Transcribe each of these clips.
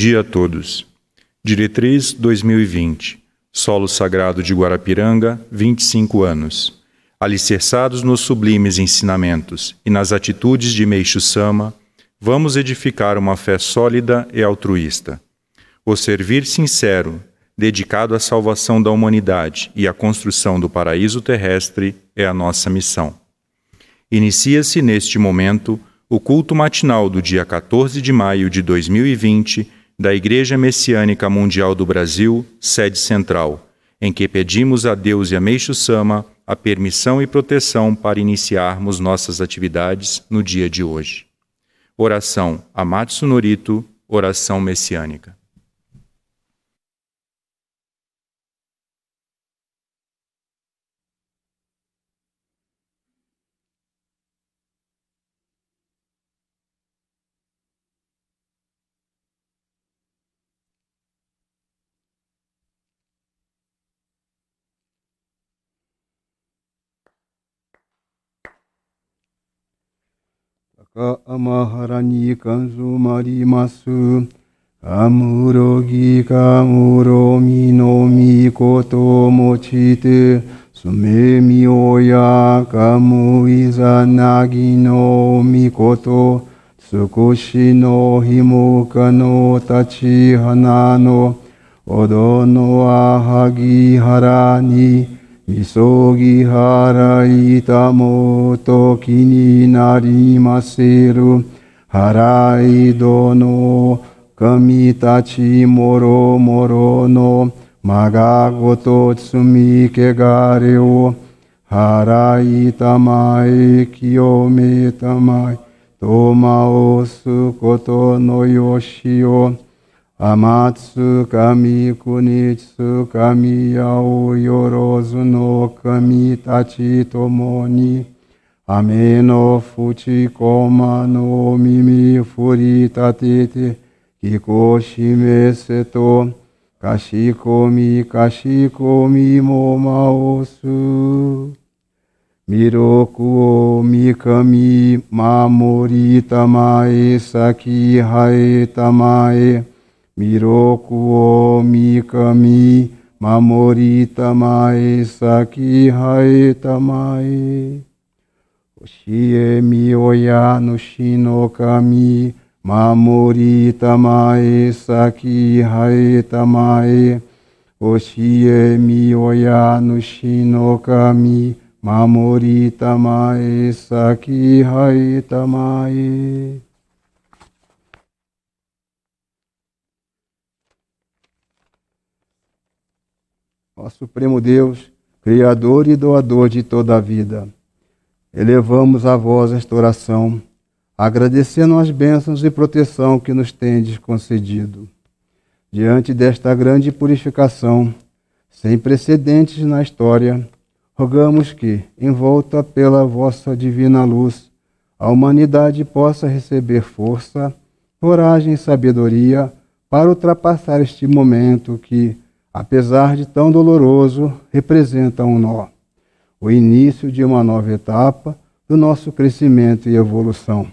dia a todos. Diretriz 2020. Solo Sagrado de Guarapiranga, 25 anos. Alicerçados nos sublimes ensinamentos e nas atitudes de Meixo Sama, vamos edificar uma fé sólida e altruísta. O servir sincero, dedicado à salvação da humanidade e à construção do paraíso terrestre, é a nossa missão. Inicia-se neste momento o culto matinal do dia 14 de maio de 2020 da Igreja Messiânica Mundial do Brasil, sede central, em que pedimos a Deus e a Meixo Sama a permissão e proteção para iniciarmos nossas atividades no dia de hoje. Oração Amatsu Norito, oração messiânica. カアマハラニカンもマリマスアムロギカムロミノミコトモチテスメミオヤカムイザナギノミコと、少しのひもかの立ち花の、おどのあはぎはらに、急ぎ払いたもと気になりませる払い殿神たちもろもろのまがごと罪けがれを払いたまえ清めたまえとまおすことのよしを天津神国津神やおよろずの神たちともに、雨の淵駒の耳振り立てて、聞こ示せと、かしこみかしこみもまおす。弥勒を御神守りたまえ咲き生えたまえ、弥勒を三上、守りたまえ、咲き生えたまえ。教えみ親主の神、守りたまえ、咲き生えたまえ。教えみ親主の神、守りたまえ、咲き生えたまえ。Ó Supremo Deus, Criador e Doador de toda a vida, elevamos a vós esta oração, agradecendo as bênçãos e proteção que nos tendes concedido. Diante desta grande purificação, sem precedentes na história, rogamos que, envolta pela vossa divina luz, a humanidade possa receber força, coragem e sabedoria para ultrapassar este momento que, apesar de tão doloroso, representa um nó, o início de uma nova etapa do nosso crescimento e evolução.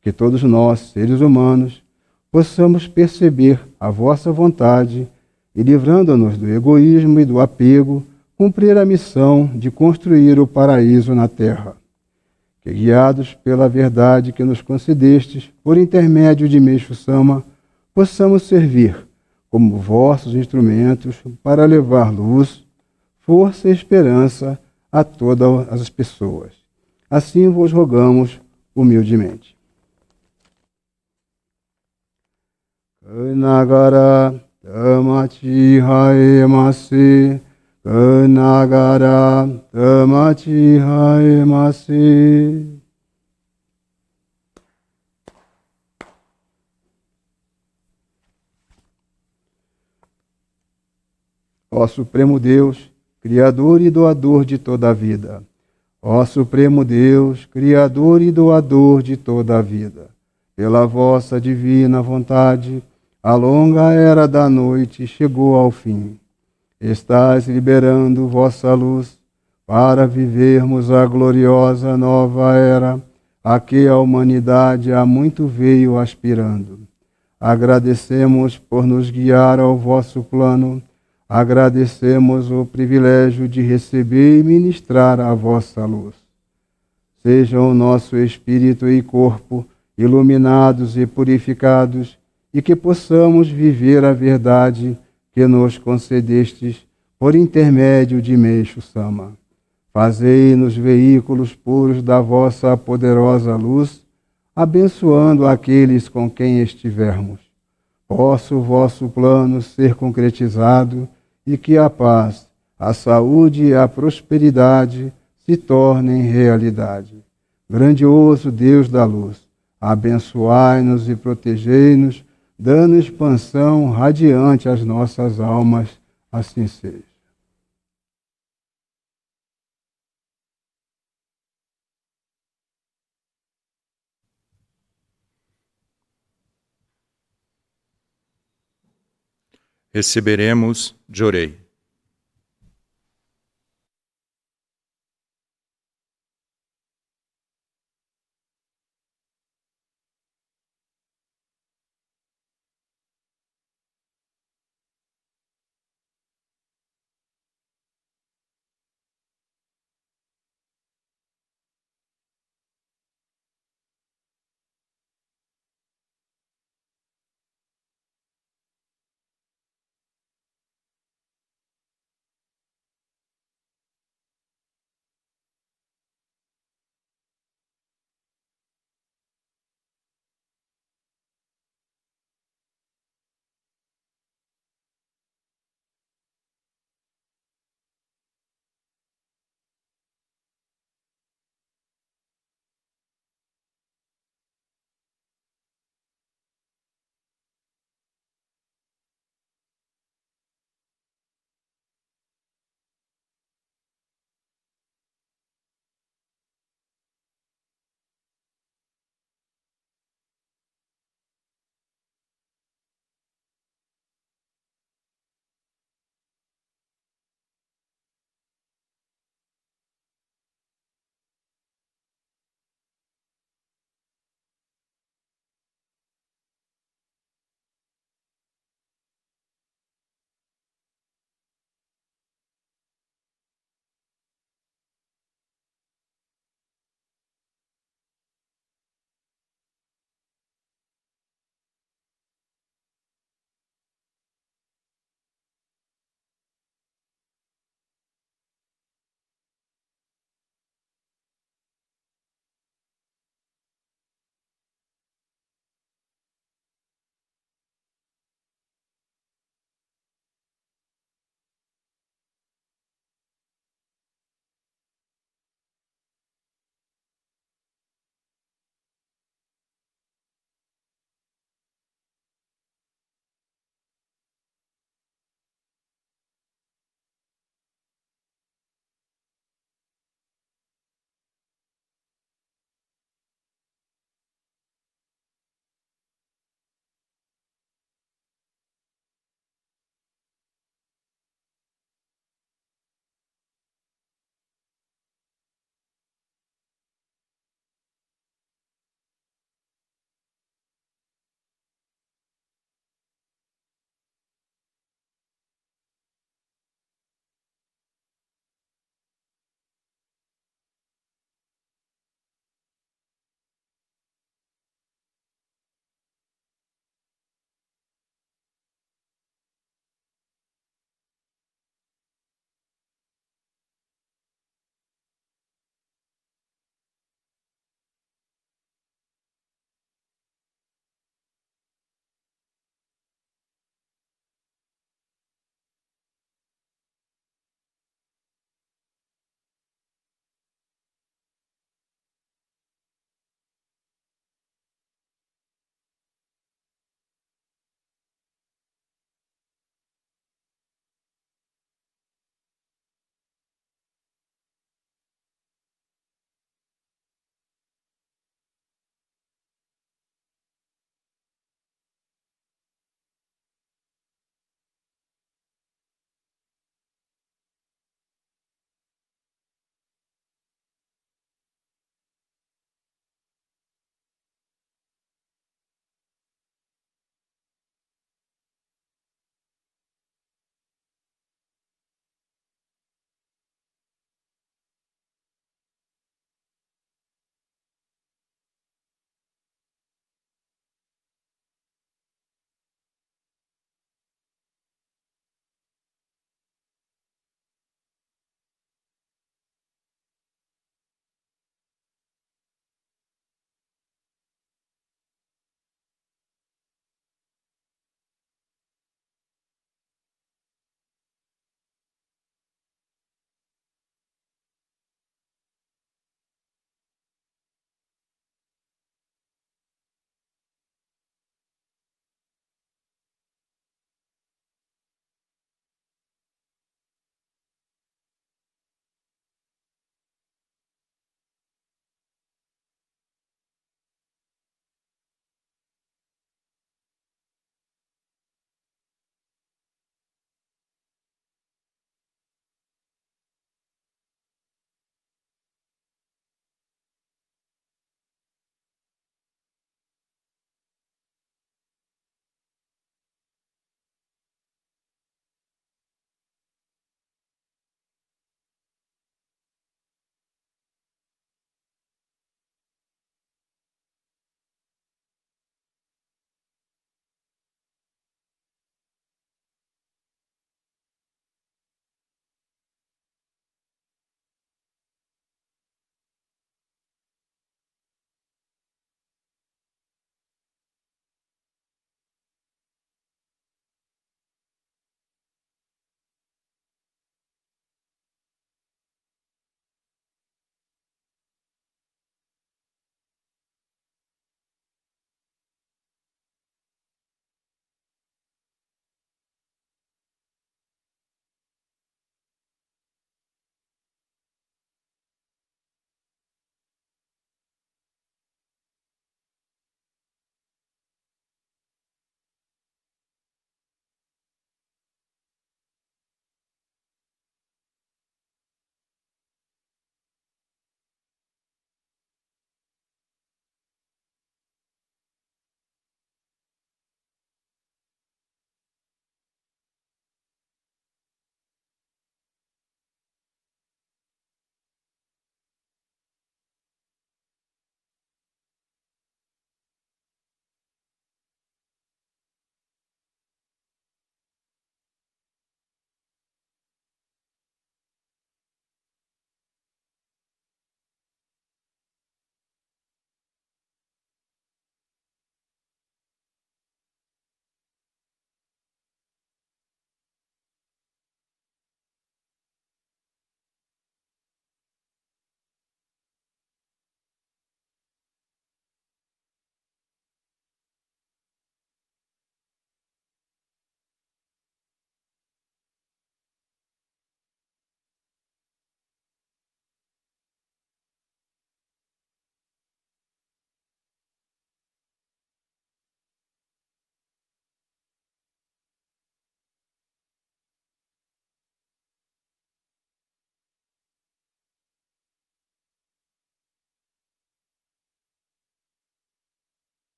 Que todos nós, seres humanos, possamos perceber a vossa vontade e, livrando-nos do egoísmo e do apego, cumprir a missão de construir o paraíso na terra. Que, guiados pela verdade que nos concedestes, por intermédio de Meixo Sama, possamos servir como vossos instrumentos para levar luz, força e esperança a todas as pessoas. Assim vos rogamos humildemente. Kanagara tamachi haemasi Kanagara tamachi haemasi Ó Supremo Deus, Criador e doador de toda a vida. Ó Supremo Deus, Criador e doador de toda a vida. Pela vossa divina vontade, a longa era da noite chegou ao fim. Estás liberando vossa luz para vivermos a gloriosa nova era a que a humanidade há muito veio aspirando. Agradecemos por nos guiar ao vosso plano agradecemos o privilégio de receber e ministrar a vossa luz. Sejam o nosso espírito e corpo iluminados e purificados, e que possamos viver a verdade que nos concedestes por intermédio de Meixo Sama. Fazei-nos veículos puros da vossa poderosa luz, abençoando aqueles com quem estivermos. Possa o vosso plano ser concretizado e que a paz, a saúde e a prosperidade se tornem realidade. Grandioso Deus da luz, abençoai-nos e protegei-nos, dando expansão radiante às nossas almas, assim seja. receberemos de orei.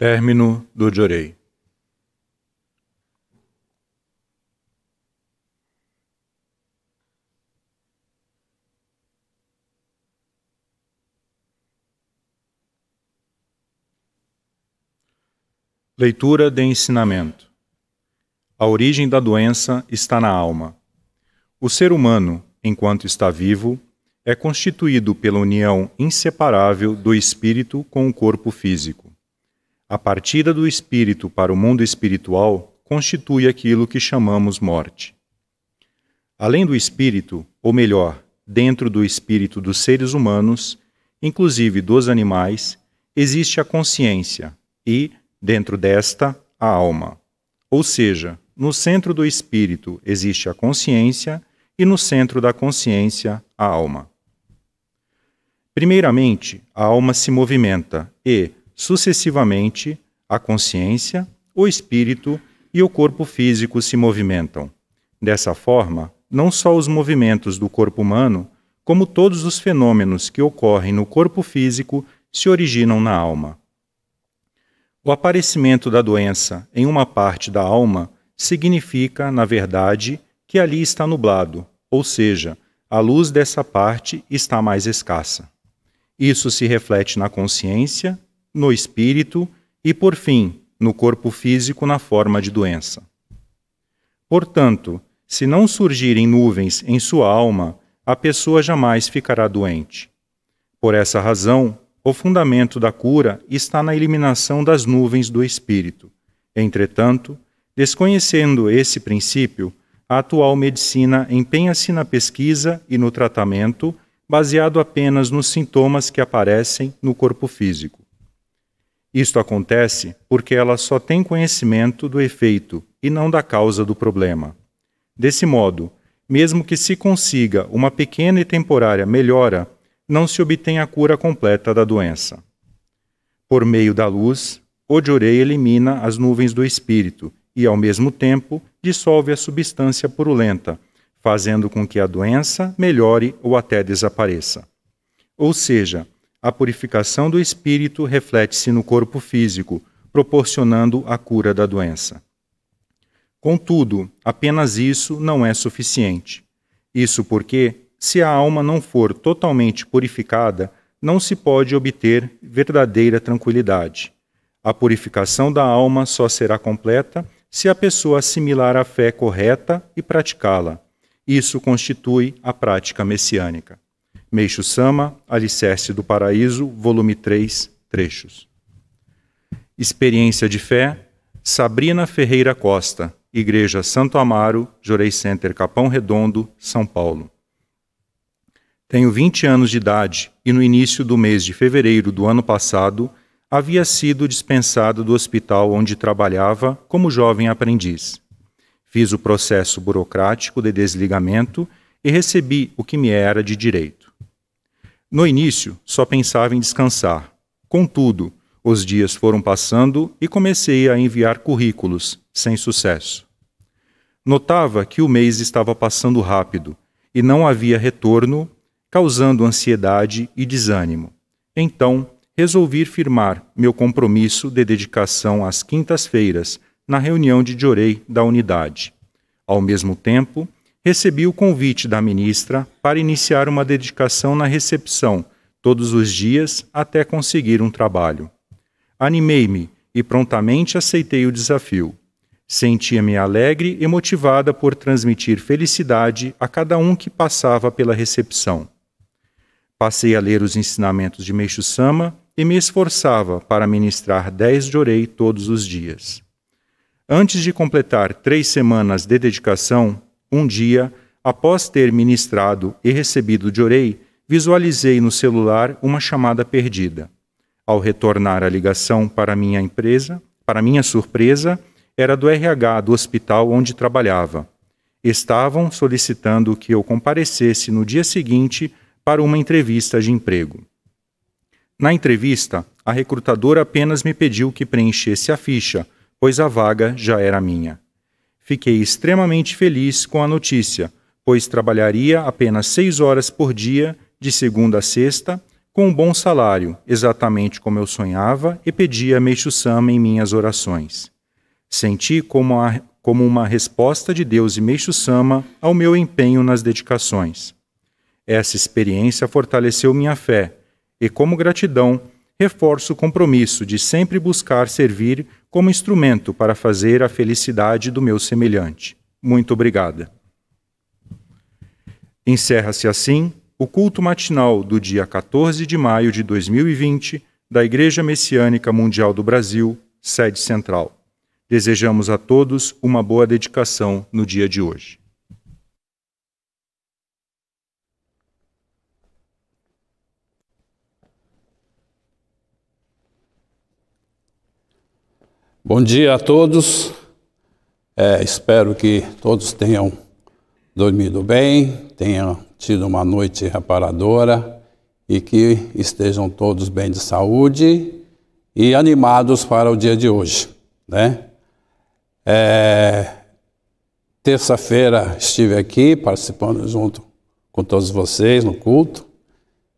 Término do Jorei. Leitura de ensinamento. A origem da doença está na alma. O ser humano, enquanto está vivo, é constituído pela união inseparável do espírito com o corpo físico. A partida do espírito para o mundo espiritual constitui aquilo que chamamos morte. Além do espírito, ou melhor, dentro do espírito dos seres humanos, inclusive dos animais, existe a consciência e, dentro desta, a alma. Ou seja, no centro do espírito existe a consciência e no centro da consciência a alma. Primeiramente, a alma se movimenta e, Sucessivamente, a consciência, o espírito e o corpo físico se movimentam. Dessa forma, não só os movimentos do corpo humano, como todos os fenômenos que ocorrem no corpo físico se originam na alma. O aparecimento da doença em uma parte da alma significa, na verdade, que ali está nublado, ou seja, a luz dessa parte está mais escassa. Isso se reflete na consciência, no espírito e, por fim, no corpo físico na forma de doença. Portanto, se não surgirem nuvens em sua alma, a pessoa jamais ficará doente. Por essa razão, o fundamento da cura está na eliminação das nuvens do espírito. Entretanto, desconhecendo esse princípio, a atual medicina empenha-se na pesquisa e no tratamento baseado apenas nos sintomas que aparecem no corpo físico. Isto acontece porque ela só tem conhecimento do efeito e não da causa do problema. Desse modo, mesmo que se consiga uma pequena e temporária melhora, não se obtém a cura completa da doença. Por meio da luz, Odjorei elimina as nuvens do espírito e, ao mesmo tempo, dissolve a substância purulenta, fazendo com que a doença melhore ou até desapareça. Ou seja, a purificação do espírito reflete-se no corpo físico, proporcionando a cura da doença. Contudo, apenas isso não é suficiente. Isso porque, se a alma não for totalmente purificada, não se pode obter verdadeira tranquilidade. A purificação da alma só será completa se a pessoa assimilar a fé correta e praticá-la. Isso constitui a prática messiânica. Meixo Sama, Alicerce do Paraíso, volume 3, trechos. Experiência de fé, Sabrina Ferreira Costa, Igreja Santo Amaro, Jorei Center Capão Redondo, São Paulo. Tenho 20 anos de idade e no início do mês de fevereiro do ano passado havia sido dispensado do hospital onde trabalhava como jovem aprendiz. Fiz o processo burocrático de desligamento e recebi o que me era de direito. No início, só pensava em descansar. Contudo, os dias foram passando e comecei a enviar currículos, sem sucesso. Notava que o mês estava passando rápido e não havia retorno, causando ansiedade e desânimo. Então, resolvi firmar meu compromisso de dedicação às quintas-feiras na reunião de Jorei da unidade. Ao mesmo tempo, recebi o convite da ministra para iniciar uma dedicação na recepção, todos os dias, até conseguir um trabalho. Animei-me e prontamente aceitei o desafio. Sentia-me alegre e motivada por transmitir felicidade a cada um que passava pela recepção. Passei a ler os ensinamentos de Meixo Sama e me esforçava para ministrar dez de orei todos os dias. Antes de completar três semanas de dedicação, um dia, após ter ministrado e recebido de orei, visualizei no celular uma chamada perdida. Ao retornar a ligação para minha empresa, para minha surpresa, era do RH do hospital onde trabalhava. Estavam solicitando que eu comparecesse no dia seguinte para uma entrevista de emprego. Na entrevista, a recrutadora apenas me pediu que preenchesse a ficha, pois a vaga já era minha. Fiquei extremamente feliz com a notícia, pois trabalharia apenas seis horas por dia, de segunda a sexta, com um bom salário, exatamente como eu sonhava e pedi a Meixo-sama em minhas orações. Senti como, a, como uma resposta de Deus e Meixo-sama ao meu empenho nas dedicações. Essa experiência fortaleceu minha fé e, como gratidão, reforço o compromisso de sempre buscar servir como instrumento para fazer a felicidade do meu semelhante. Muito obrigada. Encerra-se assim o culto matinal do dia 14 de maio de 2020 da Igreja Messiânica Mundial do Brasil, sede central. Desejamos a todos uma boa dedicação no dia de hoje. Bom dia a todos. É, espero que todos tenham dormido bem, tenham tido uma noite reparadora e que estejam todos bem de saúde e animados para o dia de hoje, né? É, Terça-feira estive aqui participando junto com todos vocês no culto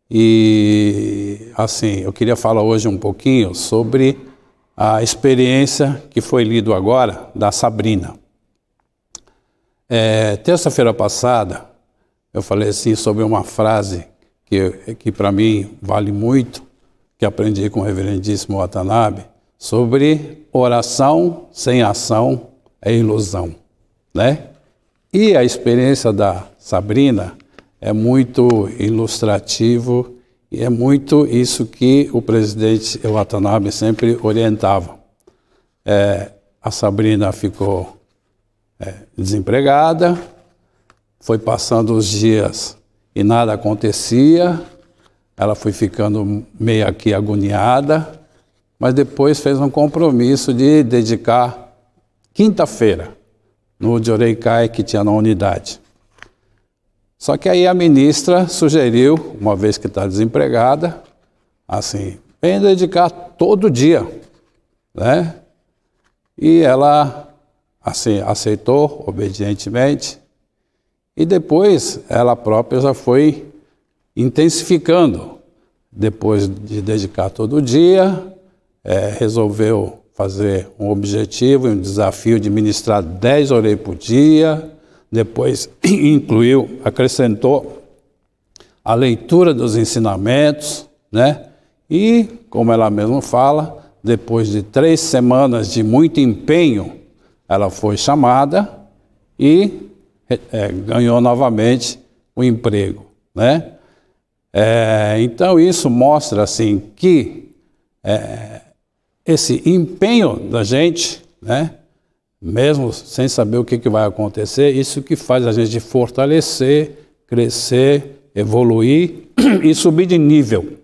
e assim eu queria falar hoje um pouquinho sobre a experiência que foi lido agora da Sabrina. É, Terça-feira passada, eu falei assim sobre uma frase que, que para mim vale muito, que aprendi com o reverendíssimo Watanabe, sobre oração sem ação é ilusão, né? E a experiência da Sabrina é muito ilustrativo e é muito isso que o presidente Watanabe sempre orientava. É, a Sabrina ficou é, desempregada, foi passando os dias e nada acontecia, ela foi ficando meio aqui agoniada, mas depois fez um compromisso de dedicar quinta-feira no Joreikai que tinha na unidade. Só que aí a ministra sugeriu, uma vez que está desempregada, assim, vem dedicar todo dia, né? E ela, assim, aceitou obedientemente. E depois ela própria já foi intensificando. Depois de dedicar todo dia, é, resolveu fazer um objetivo, e um desafio de ministrar 10 orei por dia, depois incluiu, acrescentou a leitura dos ensinamentos, né? E, como ela mesma fala, depois de três semanas de muito empenho, ela foi chamada e é, ganhou novamente o emprego, né? É, então isso mostra assim que é, esse empenho da gente, né? mesmo sem saber o que, que vai acontecer, isso que faz a gente fortalecer, crescer, evoluir e subir de nível.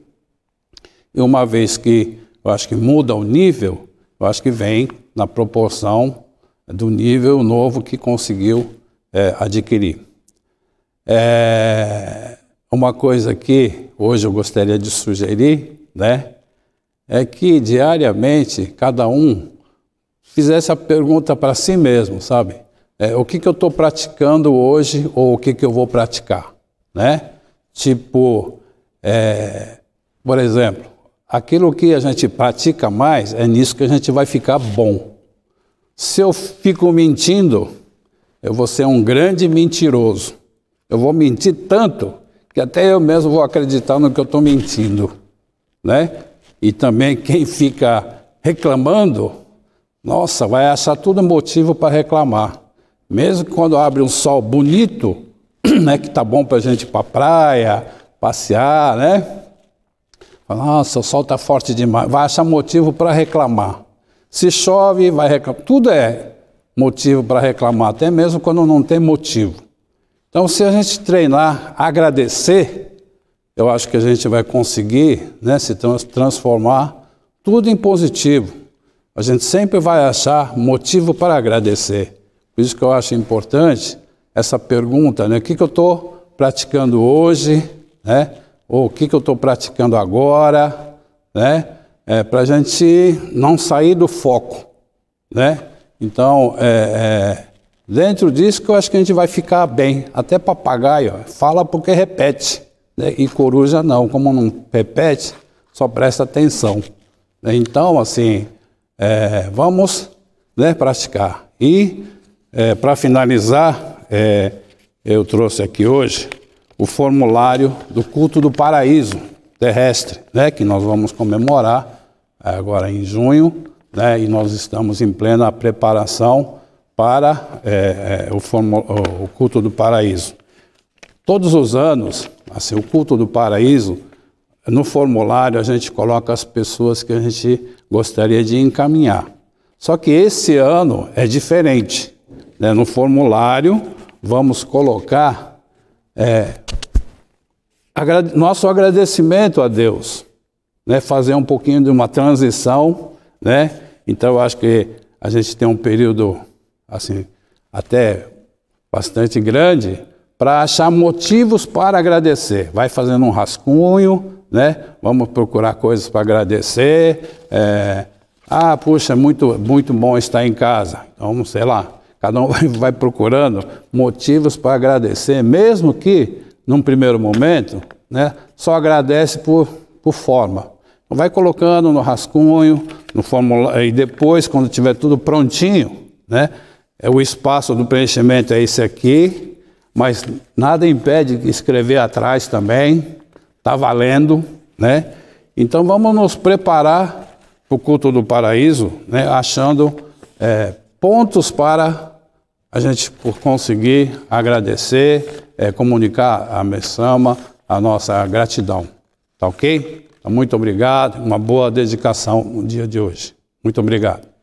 E uma vez que eu acho que muda o nível, eu acho que vem na proporção do nível novo que conseguiu é, adquirir. É, uma coisa que hoje eu gostaria de sugerir, né, é que diariamente cada um fizesse a pergunta para si mesmo, sabe? É, o que, que eu estou praticando hoje ou o que, que eu vou praticar, né? Tipo, é, por exemplo, aquilo que a gente pratica mais é nisso que a gente vai ficar bom. Se eu fico mentindo, eu vou ser um grande mentiroso. Eu vou mentir tanto que até eu mesmo vou acreditar no que eu estou mentindo, né? E também quem fica reclamando nossa, vai achar tudo motivo para reclamar. Mesmo quando abre um sol bonito, né, que tá bom para a gente ir para praia, passear, né? nossa, o sol tá forte demais. Vai achar motivo para reclamar. Se chove, vai reclamar. Tudo é motivo para reclamar, até mesmo quando não tem motivo. Então, se a gente treinar, agradecer, eu acho que a gente vai conseguir né, se transformar tudo em positivo. A gente sempre vai achar motivo para agradecer. Por isso que eu acho importante essa pergunta, né? O que, que eu estou praticando hoje, né? Ou o que, que eu estou praticando agora, né? É, para a gente não sair do foco, né? Então, é, é, dentro disso que eu acho que a gente vai ficar bem. Até papagaio fala porque repete, né? e coruja não. Como não repete, só presta atenção. Né? Então, assim, é, vamos né, praticar. E, é, para finalizar, é, eu trouxe aqui hoje o formulário do culto do paraíso terrestre, né, que nós vamos comemorar agora em junho, né, e nós estamos em plena preparação para é, é o, o, culto do paraíso. Todos os anos, assim, o culto do paraíso no formulário, a gente coloca as pessoas que a gente gostaria de encaminhar. Só que esse ano é diferente. Né? No formulário, vamos colocar é, agrade nosso agradecimento a Deus, né? fazer um pouquinho de uma transição. Né? Então, eu acho que a gente tem um período assim até bastante grande para achar motivos para agradecer. Vai fazendo um rascunho, né? Vamos procurar coisas para agradecer. É, ah, puxa, muito, muito bom estar em casa. Então, sei lá, cada um vai procurando motivos para agradecer, mesmo que, num primeiro momento, né, só agradece por, por forma. Então, vai colocando no rascunho, no formulário, e depois, quando tiver tudo prontinho, né, é o espaço do preenchimento é esse aqui, mas nada impede de escrever atrás também, Está valendo, né? Então vamos nos preparar para o culto do paraíso, né? achando é, pontos para a gente conseguir agradecer, é, comunicar a Messama a nossa gratidão. Tá ok? Então, muito obrigado, uma boa dedicação no dia de hoje. Muito obrigado.